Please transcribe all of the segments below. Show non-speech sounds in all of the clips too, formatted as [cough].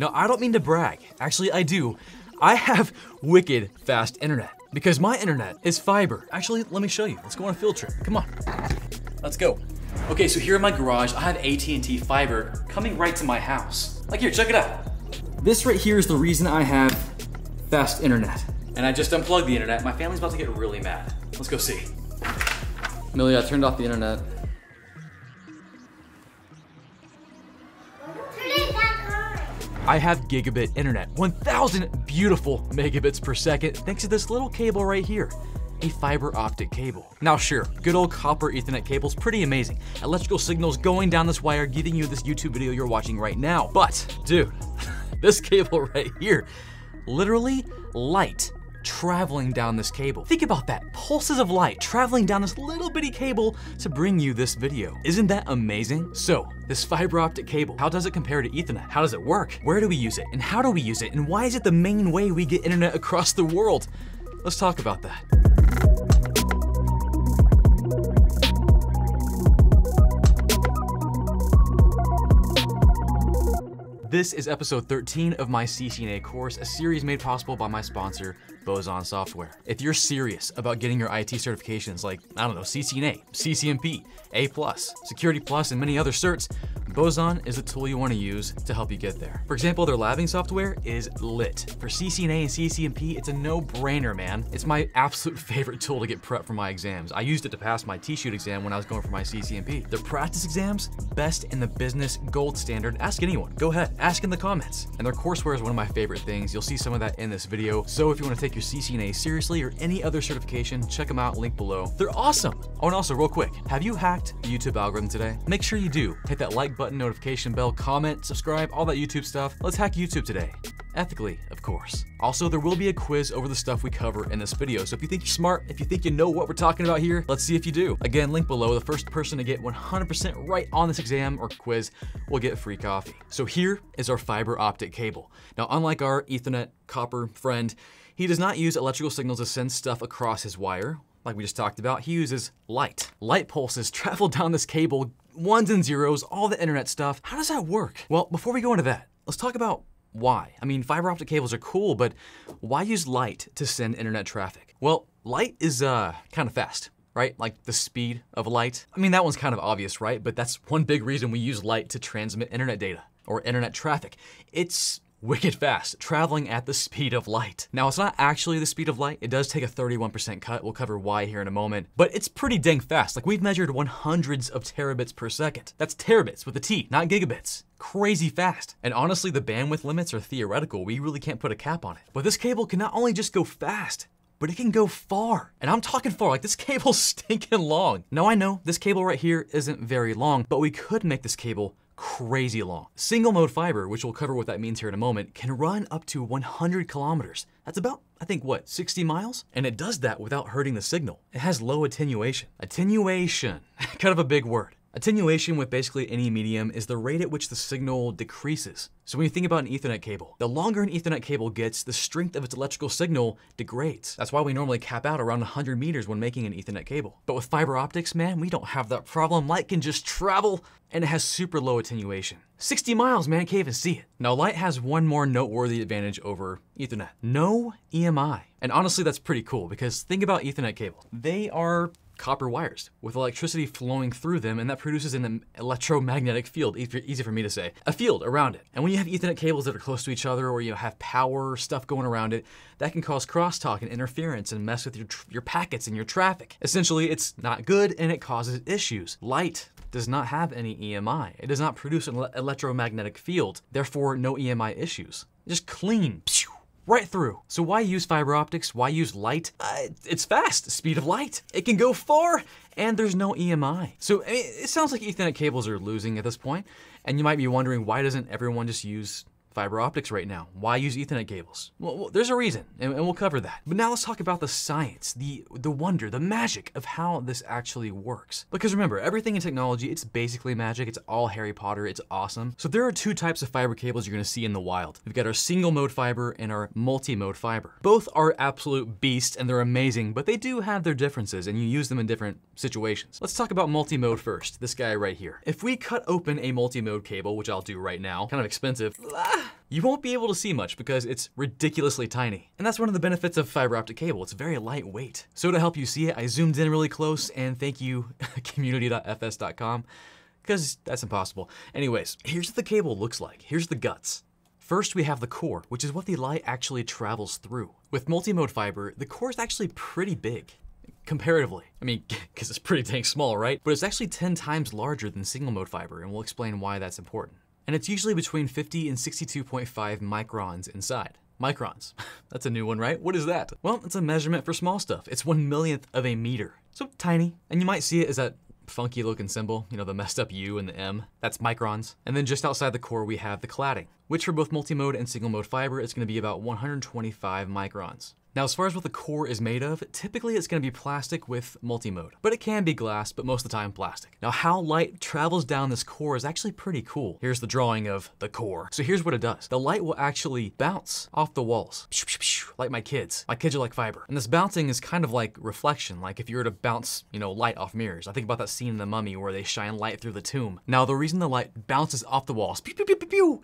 Now, I don't mean to brag. Actually, I do. I have wicked fast internet because my internet is fiber. Actually, let me show you. Let's go on a field trip. Come on. Let's go. Okay, so here in my garage, I have AT&T fiber coming right to my house. Like here, check it out. This right here is the reason I have fast internet. And I just unplugged the internet. My family's about to get really mad. Let's go see. Millie, I turned off the internet. I have gigabit internet, 1000 beautiful megabits per second, thanks to this little cable right here a fiber optic cable. Now sure, good old copper ethernet cable's pretty amazing. Electrical signals going down this wire giving you this YouTube video you're watching right now. But, dude, [laughs] this cable right here, literally light traveling down this cable. Think about that, pulses of light traveling down this little bitty cable to bring you this video. Isn't that amazing? So, this fiber optic cable, how does it compare to ethernet? How does it work? Where do we use it? And how do we use it? And why is it the main way we get internet across the world? Let's talk about that. This is episode 13 of my CCNA course, a series made possible by my sponsor, Boson Software. If you're serious about getting your IT certifications like, I don't know, CCNA, CCNP, A+, Security Plus, and many other certs, Boson is a tool you wanna use to help you get there. For example, their labbing software is lit. For CCNA and CCNP, it's a no-brainer, man. It's my [laughs] absolute favorite tool to get prep for my exams. I used it to pass my T-shoot exam when I was going for my CCNP. Their practice exams, best in the business, gold standard. Ask anyone, go ahead, ask in the comments. And their courseware is one of my favorite things. You'll see some of that in this video. So if you wanna take your CCNA seriously or any other certification, check them out, link below. They're awesome. Oh, and also real quick, have you hacked the YouTube algorithm today? Make sure you do. Hit that like button, notification bell, comment, subscribe, all that YouTube stuff. Let's hack YouTube today. Ethically, of course. Also, there will be a quiz over the stuff we cover in this video, so if you think you're smart, if you think you know what we're talking about here, let's see if you do. Again, link below, the first person to get 100% right on this exam or quiz will get free coffee. So here is our fiber optic cable. Now, unlike our ethernet copper friend, he does not use electrical signals to send stuff across his wire, like we just talked about, he uses light. Light pulses [laughs] travel down this cable, ones and zeros, all the internet stuff. How does that work? Well, before we go into that, let's talk about why. I mean, fiber optic cables are cool, but why use light to send internet traffic? Well, light is uh, kind of fast right? Like the speed of light. I mean, that one's kind of obvious, right? But that's one big reason we use light to transmit internet data or internet traffic. It's wicked fast, traveling at the speed of light. Now, it's not actually the speed of light. It does take a 31% cut. We'll cover why here in a moment, but it's pretty dang fast. Like we've measured 100s of terabits per second. That's terabits with a T, not gigabits crazy fast. And honestly, the bandwidth limits are theoretical. We really can't put a cap on it. But this cable can not only just go fast, but it can go far. And I'm talking far, like this cable's [laughs] stinking long. Now I know this cable right here isn't very long, but we could make this cable crazy long. Single mode fiber, which we'll cover what that means here in a moment, can run up to 100 kilometers. That's about, I think, what, 60 miles? And it does that without hurting the signal. It has low attenuation. Attenuation, [laughs] kind of a big word. Attenuation with basically any medium is the rate at which the signal decreases. So when you think about an ethernet cable, the longer an ethernet cable gets, the strength of its electrical signal degrades. That's why we normally cap out around 100 meters when making an ethernet cable. But with fiber optics, man, we don't have that problem. Light can just travel and it has super low attenuation. 60 miles, man, can't even see it. Now light has one more noteworthy advantage over ethernet. No EMI. And honestly, that's pretty cool because think about ethernet cable. They are copper wires with electricity flowing through them, and that produces an electromagnetic field, easy for me to say, a field around it. And when you have Ethernet cables that are close to each other or you have power stuff going around it, that can cause crosstalk and interference and mess with your, your packets and your traffic. Essentially, it's not good and it causes issues. Light does not have any EMI. It does not produce an electromagnetic field, therefore no EMI issues. Just clean right through. So why use fiber optics? Why use light? Uh, it's fast, speed of light. It can go far, and there's no EMI. So it sounds like Ethernet cables are losing at this point, and you might be wondering why doesn't everyone just use fiber optics right now. Why use ethernet cables? Well, well there's a reason, and, and, we'll cover that. But now let's talk about the science, the, the wonder, the magic of how this actually works. Because remember, everything in technology, it's basically magic. It's all Harry Potter, it's awesome. So there are two types of fiber cables you're gonna see in the wild. We've got our single mode fiber and our multi-mode fiber. Both are absolute beasts and they're amazing, but they do have their differences and you use them in different situations. Let's talk about multi-mode first, this guy right here. If we cut open a multi-mode cable, which I'll do right now, kind of expensive, [sighs] you won't be able to see much because it's ridiculously tiny. And that's one of the benefits of fiber optic cable, it's very lightweight. So to help you see it, I zoomed in really close and thank you [laughs] community.fs.com because that's impossible. Anyways, here's what the cable looks like. Here's the guts. First, we have the core, which is what the light actually travels through. With multi-mode fiber, the core is actually pretty big comparatively. I mean, because [laughs] it's pretty dang small, right? But it's actually 10 times larger than single mode fiber, and we'll explain why that's important. And it's usually between 50 and 62.5 microns inside. Microns. [laughs] that's a new one, right? What is that? Well, it's a measurement for small stuff. It's one millionth of a meter. So tiny. And you might see it as that funky looking symbol, you know, the messed up U and the M, that's microns. And then just outside the core, we have the cladding, which for both multimode and single mode fiber is gonna be about 125 microns. Now as far as what the core is made of, typically it's gonna be plastic with multi-mode, but it can be glass, but most of the time plastic. Now how light travels down this core is actually pretty cool. Here's the drawing of the core. So here's what it does. The light will actually bounce off the walls, like my kids. My kids are like fiber. And this bouncing is kind of like reflection, like if you were to bounce, you know, light off mirrors. I think about that scene in The Mummy where they shine light through the tomb. Now the reason the light bounces off the walls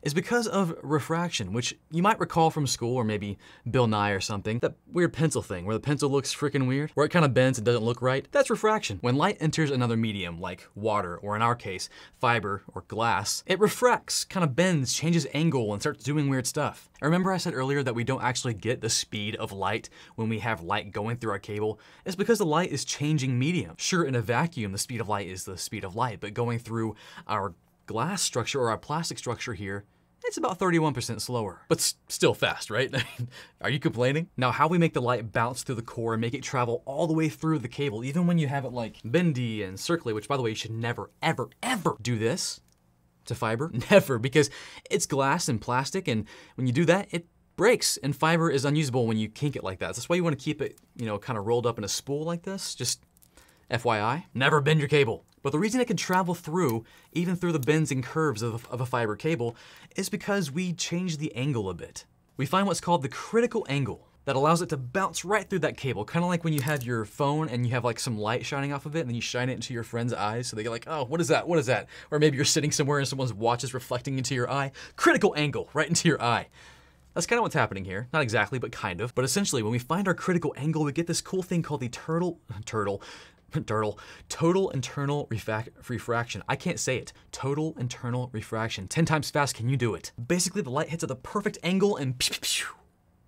is because of refraction, which you might recall from school or maybe Bill Nye or something, that weird pencil thing where the pencil looks freaking weird, where it kind of bends and doesn't look right, that's refraction. When light enters another medium, like water, or in our case, fiber or glass, it refracts, kind of bends, changes angle, and starts doing weird stuff. remember I said earlier that we don't actually get the speed of light when we have light going through our cable. It's because the light is changing medium. Sure, in a vacuum, the speed of light is the speed of light, but going through our glass structure or our plastic structure here, it's about 31% slower. But still fast, right? [laughs] Are you complaining? Now, how we make the light bounce through the core and make it travel all the way through the cable, even when you have it like bendy and circly, which by the way, you should never, ever, ever do this to fiber. [laughs] Never, because it's glass and plastic, and when you do that, it breaks, and fiber is unusable when you kink it like that. that's why you wanna keep it, you know, kind of rolled up in a spool like this, just FYI. Never bend your cable. But the reason it can travel through, even through the bends and curves of, of a fiber cable, is because we change the angle a bit. We find what's called the critical angle that allows it to bounce right through that cable, kind of like when you have your phone and you have like some light shining off of it and then you shine it into your friend's eyes so they get like, oh, what is that, what is that? Or maybe you're sitting somewhere and someone's watch is reflecting into your eye. Critical angle, right into your eye. That's kind of what's happening here. Not exactly, but kind of. But essentially, when we find our critical angle, we get this cool thing called the turtle, turtle, turtle, total internal refraction. I can't say it. Total internal refraction. 10 times fast can you do it. Basically, the light hits at the perfect angle and pew, pew, pew,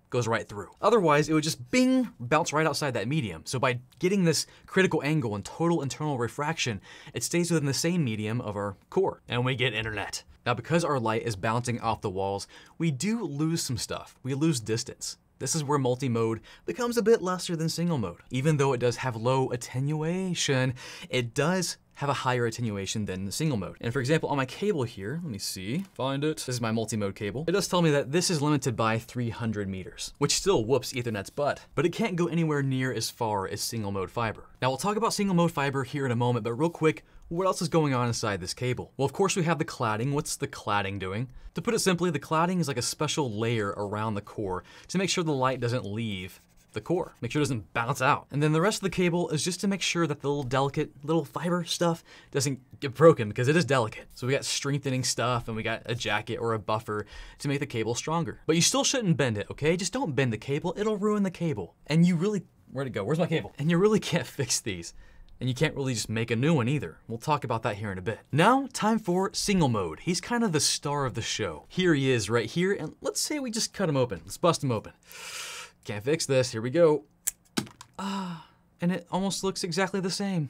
goes right through. Otherwise, it would just bing, bounce right outside that medium. So by getting this critical angle and total internal refraction, it stays within the same medium of our core, and we get internet. Now, because our light is bouncing off the walls, we do lose some stuff. We lose distance. This is where multi-mode becomes a bit lesser than single mode. Even though it does have low attenuation, it does have a higher attenuation than the single mode. And for example, on my cable here, let me see, find it. This is my multi-mode cable. It does tell me that this is limited by 300 meters, which still whoops Ethernet's butt, but it can't go anywhere near as far as single mode fiber. Now we'll talk about single mode fiber here in a moment, but real quick, what else is going on inside this cable? Well, of course we have the cladding. What's the cladding doing? To put it simply, the cladding is like a special layer around the core to make sure the light doesn't leave the core. Make sure it doesn't bounce out. And then the rest of the cable is just to make sure that the little delicate little fiber stuff doesn't get broken because it is delicate. So we got strengthening stuff and we got a jacket or a buffer to make the cable stronger. But you still shouldn't bend it, okay? Just don't bend the cable, it'll ruin the cable. And you really, where'd it go? Where's my cable? And you really [laughs] can't fix these. And you can't really just make a new one either. We'll talk about that here in a bit. Now, time for single mode. He's kind of the star of the show. Here he is right here, and let's say we just cut him open. Let's bust him open. Can't fix this, here we go. Ah, and it almost looks exactly the same.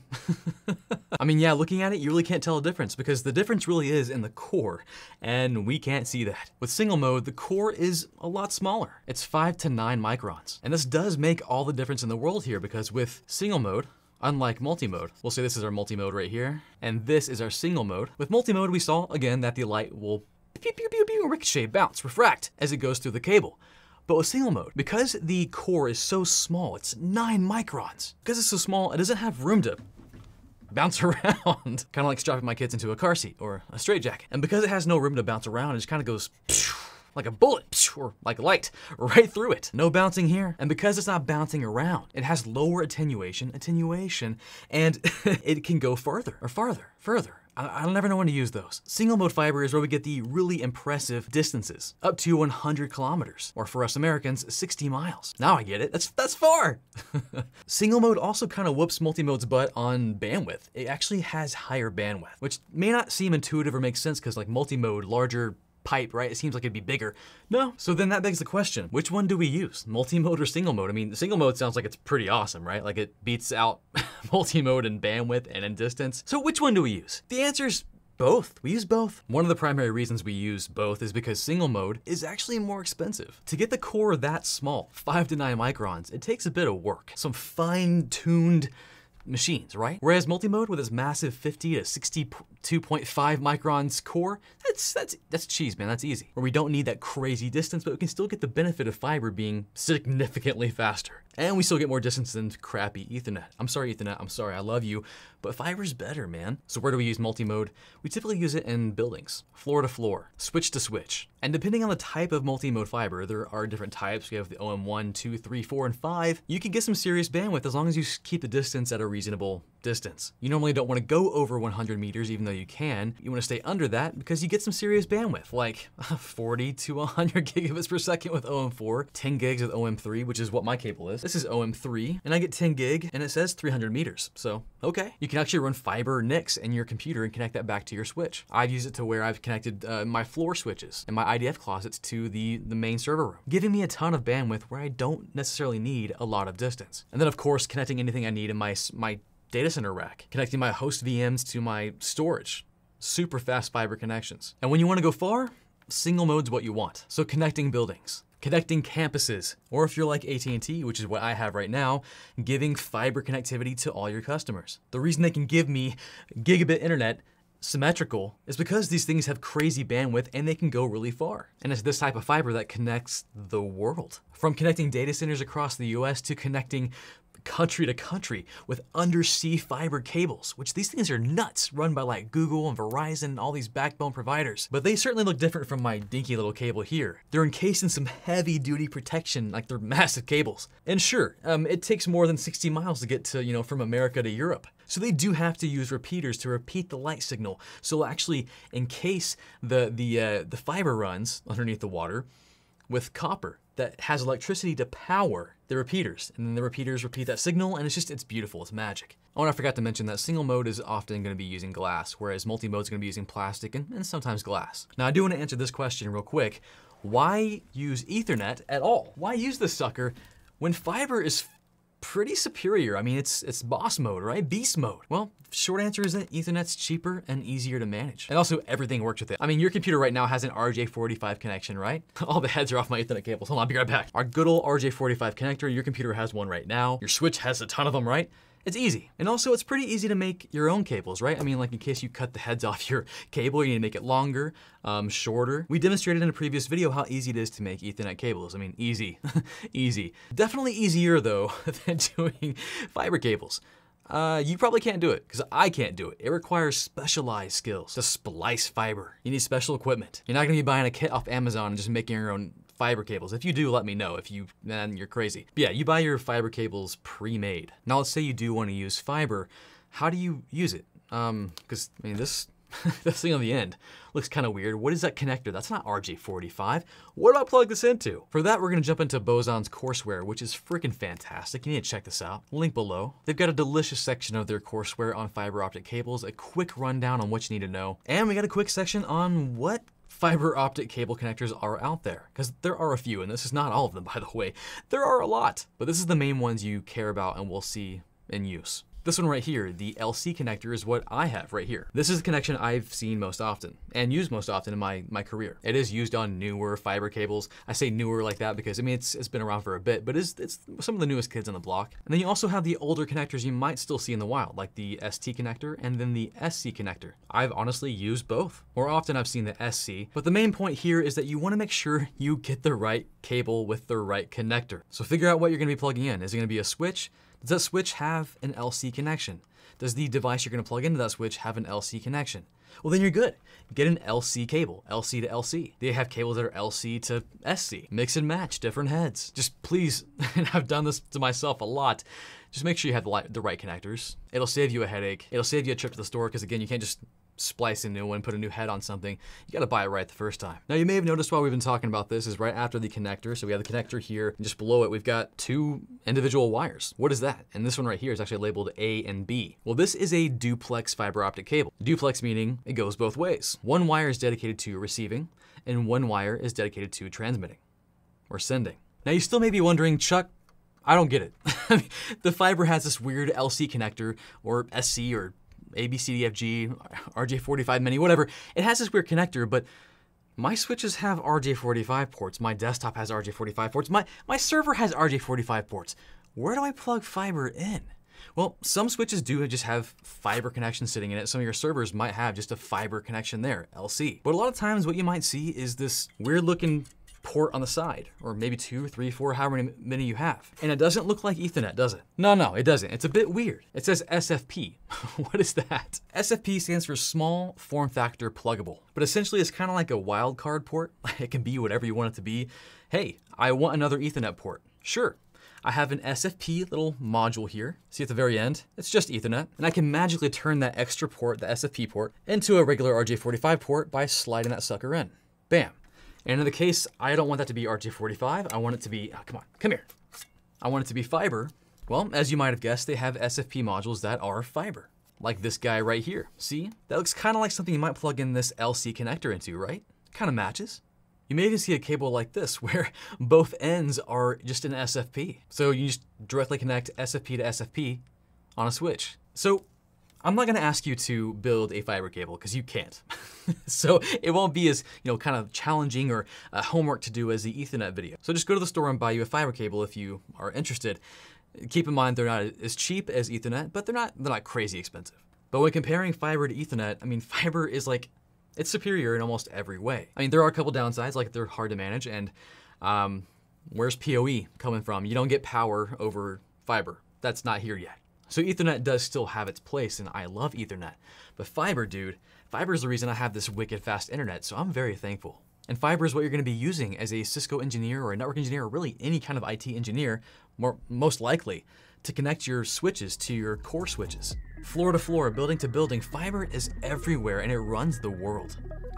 [laughs] I mean, yeah, looking at it, you really can't tell a difference because the difference really is in the core, and we can't see that. With single mode, the core is a lot smaller. It's five to nine microns. And this does make all the difference in the world here because with single mode, unlike multi-mode. We'll say this is our multi-mode right here, and this is our single mode. With multi-mode, we saw, again, that the light will pew, pew, pew, pew, ricochet, bounce, refract as it goes through the cable. But with single mode, because the core is so small, it's nine microns. Because it's so small, it doesn't have room to bounce [laughs] around. kind of like strapping my kids into a car seat or a straitjacket. And because it has no room to bounce around, it just kind of goes [sniffs] like a bullet [sniffs] or like light [laughs] right through it. No bouncing here. And because it's not bouncing around, it has lower attenuation, attenuation, and [laughs] it can go further or farther, further, I'll never know when to use those. Single mode fiber is where we get the really impressive distances, up to 100 kilometers, or for us Americans, 60 miles. Now I get it, that's, that's far. [laughs] Single mode also kind of whoops multimode's butt on bandwidth. It actually has higher bandwidth, which may not seem intuitive or make sense because like multimode, larger pipe, right? It seems like it'd be bigger. No. So then that begs the question, which one do we use? Multi-mode or single mode? I mean, single mode sounds like it's pretty awesome, right? Like it beats out [laughs] multi-mode in bandwidth and in distance. So which one do we use? The answer is both. We use both. One of the primary reasons we use both is because single mode is actually more expensive. To get the core that small, five to nine microns, it takes a bit of work. Some fine-tuned machines, right? Whereas multimode with its massive 50 to 62.5 microns core, that's, that's, that's cheese, man, that's easy. Where we don't need that crazy distance, but we can still get the benefit of fiber being significantly faster. And we still get more distance than crappy ethernet. I'm sorry, ethernet, I'm sorry, I love you, but fiber's better, man. So where do we use multi-mode? We typically use it in buildings, floor to floor, switch to switch. And depending on the type of multi-mode fiber, there are different types. We have the OM1, 2, 3, 4, and 5. You can get some serious bandwidth as long as you keep the distance at a reasonable distance. You normally don't want to go over 100 meters, even though you can. You want to stay under that because you get some serious bandwidth, like [laughs] 40 to 100 [laughs] gigabits per second with OM4, 10 gigs with OM3, which is what my cable is. This is OM3, and I get 10 gig, and it says 300 meters. So, okay. You can actually run fiber NICs in your computer and connect that back to your switch. I've used it to where I've connected uh, my floor switches and my IDF closets to the, the main server room, giving me a ton of bandwidth where I don't necessarily need a lot of distance. And then, of course, connecting anything I need in my, my data center rack, connecting my host VMs to my storage, super fast fiber connections. And when you wanna go far, single mode's what you want. So connecting buildings, connecting campuses, or if you're like AT&T, which is what I have right now, giving fiber connectivity to all your customers. The reason they can give me gigabit internet symmetrical is because these things have crazy bandwidth and they can go really far. And it's this type of fiber that connects the world. From connecting data centers across the US to connecting country to country with undersea fiber cables, which these things are nuts, run by like Google and Verizon and all these backbone providers. But they certainly look different from my dinky little cable here. They're encased in some heavy duty protection, like they're massive cables. And sure, um, it takes more than 60 miles to get to, you know, from America to Europe. So they do have to use repeaters to repeat the light signal. So actually encase the, the, uh, the fiber runs underneath the water with copper that has electricity to power the repeaters. And then the repeaters repeat that signal and it's just, it's beautiful, it's magic. Oh, and I forgot to mention that single mode is often gonna be using glass, whereas multi-mode is gonna be using plastic and, and sometimes glass. Now I do wanna answer this question real quick. Why use ethernet at all? Why use this sucker when fiber is pretty superior. I mean, it's it's boss mode, right? Beast mode. Well, short answer is that Ethernet's cheaper and easier to manage. And also everything works with it. I mean, your computer right now has an RJ45 connection, right? [laughs] All the heads are off my Ethernet cables. Hold on, I'll be right back. Our good old RJ45 connector, your computer has one right now. Your switch has a ton of them, right? It's easy. And also it's pretty easy to make your own cables, right? I mean, like in case you cut the heads [laughs] off your cable, you need to make it longer, um, shorter. We demonstrated in a previous video how easy it is to make ethernet cables. I mean, easy, [laughs] easy. Definitely easier though [laughs] than doing fiber cables. Uh, you probably can't do it because I can't do it. It requires specialized skills to splice fiber. You need special equipment. You're not gonna be buying a kit off Amazon and just making your own fiber cables. If you do, let me know. If you, then you're crazy. But yeah, you buy your fiber cables pre-made. Now let's say you do want to use fiber. How do you use it? Um, cause I mean, this, [laughs] this thing on the end looks kind of weird. What is that connector? That's not RJ45. What do I plug this into? For that, we're gonna jump into Boson's courseware, which is freaking fantastic. You need to check this out. Link below. They've got a delicious section of their courseware on fiber optic cables, a quick rundown on what you need to know, and we got a quick section on what fiber optic cable connectors are out there, because there are a few, and this is not all of them, by the way. There are a lot, but this is the main ones you care about and we will see in use. This one right here, the LC connector is what I have right here. This is the connection I've seen most often and used most often in my, my career. It is used on newer fiber cables. I say newer like that because I mean, it's, it's been around for a bit, but it's, it's some of the newest kids on the block. And then you also have the older connectors you might still see in the wild, like the ST connector and then the SC connector. I've honestly used both. More often I've seen the SC, but the main point here is that you wanna make sure you get the right cable with the right connector. So figure out what you're gonna be plugging in. Is it gonna be a switch? Does that switch have an LC connection? Does the device you're gonna plug into that switch have an LC connection? Well, then you're good. Get an LC cable, LC to LC. They have cables that are LC to SC. Mix and match different heads. Just please, [laughs] and I've done this to myself a lot, just make sure you have the right connectors. It'll save you a headache. It'll save you a trip to the store because again, you can't just splice a new one, put a new head on something, you gotta buy it right the first time. Now you may have noticed while we've been talking about this is right after the connector. So we have the connector here and just below it, we've got two individual wires. What is that? And this one right here is actually labeled A and B. Well, this is a duplex fiber optic cable. Duplex meaning it goes both ways. One wire is dedicated to receiving and one wire is dedicated to transmitting or sending. Now you still may be wondering, Chuck, I don't get it. [laughs] the fiber has this weird LC connector or SC or ABCDFG, RJ45 mini, whatever. It has this weird connector, but my switches have RJ45 ports. My desktop has RJ45 ports. My, my server has RJ45 ports. Where do I plug fiber in? Well, some switches do just have fiber connection sitting in it. Some of your servers might have just a fiber connection there, LC. But a lot of times what you might see is this weird looking port on the side, or maybe two, three, four, however many you have. And it doesn't look like ethernet, does it? No, no, it doesn't. It's a bit weird. It says SFP. [laughs] what is that? SFP stands for small form factor pluggable, but essentially it's kind of like a wildcard port. [laughs] it can be whatever you want it to be. Hey, I want another ethernet port. Sure, I have an SFP little module here. See at the very end, it's just ethernet. And I can magically turn that extra port, the SFP port, into a regular RJ45 port by sliding that sucker in. Bam. And in the case, I don't want that to be RJ45. I want it to be, oh, come on, come here. I want it to be fiber. Well, as you might have guessed, they have SFP modules that are fiber, like this guy right here. See, that looks kind of like something you might plug in this LC connector into, right? Kind of matches. You may even see a cable like this [laughs] where both ends are just an SFP. So you just directly connect SFP to SFP on a switch. So I'm not gonna ask you to build a fiber cable because you can't. [laughs] so it won't be as, you know, kind of challenging or uh, homework to do as the ethernet video. So just go to the store and buy you a fiber cable if you are interested. Keep in mind, they're not as cheap as ethernet, but they're not, they're not crazy expensive. But when comparing fiber to ethernet, I mean, fiber is like, it's superior in almost every way. I mean, there are a couple downsides, like they're hard to manage and um, where's PoE coming from? You don't get power over fiber. That's not here yet. So Ethernet does still have its place, and I love Ethernet. But fiber, dude, fiber is the reason I have this wicked fast internet, so I'm very thankful. And fiber is what you're gonna be using as a Cisco engineer or a network engineer, or really any kind of IT engineer, more, most likely, to connect your switches to your core switches. Floor to floor, building to building, fiber is everywhere and it runs the world.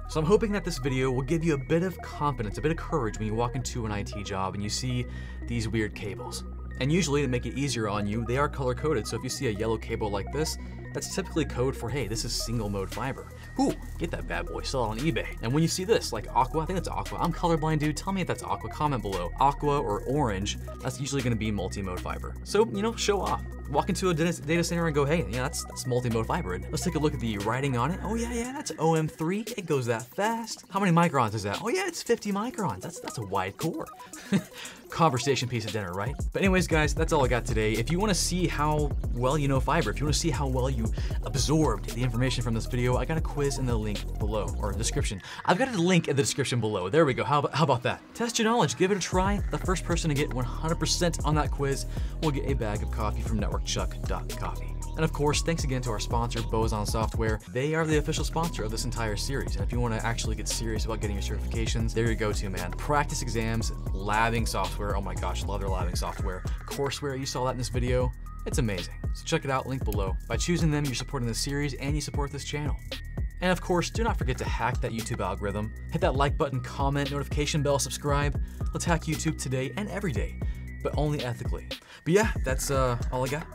So I'm hoping that this video will give you a bit of confidence, a bit of courage when you walk into an IT job and you see these weird cables. And usually to make it easier on you, they are color coded. So if you see a yellow cable like this, that's typically code for, hey, this is single mode fiber. Ooh, get that bad boy, sell it on eBay. And when you see this, like aqua, I think that's aqua. I'm colorblind, dude. Tell me if that's aqua, comment below. Aqua or orange, that's usually gonna be multi-mode fiber. So, you know, show off walk into a data center and go, hey, yeah, that's, that's multi-mode Let's take a look at the writing on it. Oh yeah, yeah, that's OM3. It goes that fast. How many microns is that? Oh yeah, it's 50 microns. That's, that's a wide core. [laughs] conversation piece at dinner, right? But anyways, guys, that's all I got today. If you wanna see how well you know fiber, if you wanna see how well you absorbed the information from this video, I got a quiz in the link below, or description. I've got a link in the description below. There we go, how, how about that? Test your knowledge, give it a try. The first person to get 100% on that quiz will get a bag of coffee from Network markchuck.coffee. And of course, thanks again to our sponsor, Boson Software. They are the official sponsor of this entire series. And if you want to actually get serious about getting your certifications, they're your go-to, man. Practice exams, labbing software. Oh my gosh, love their labbing software. Courseware, you saw that in this video. It's amazing. So check it out, link below. By choosing them, you're supporting the series and you support this channel. And of course, do not forget to hack that YouTube algorithm. Hit that like button, comment, notification bell, subscribe. Let's hack YouTube today and every day but only ethically. But yeah, that's uh, all I got.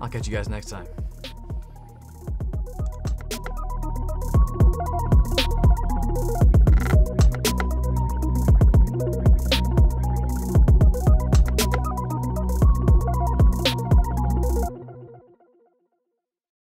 I'll catch you guys next time.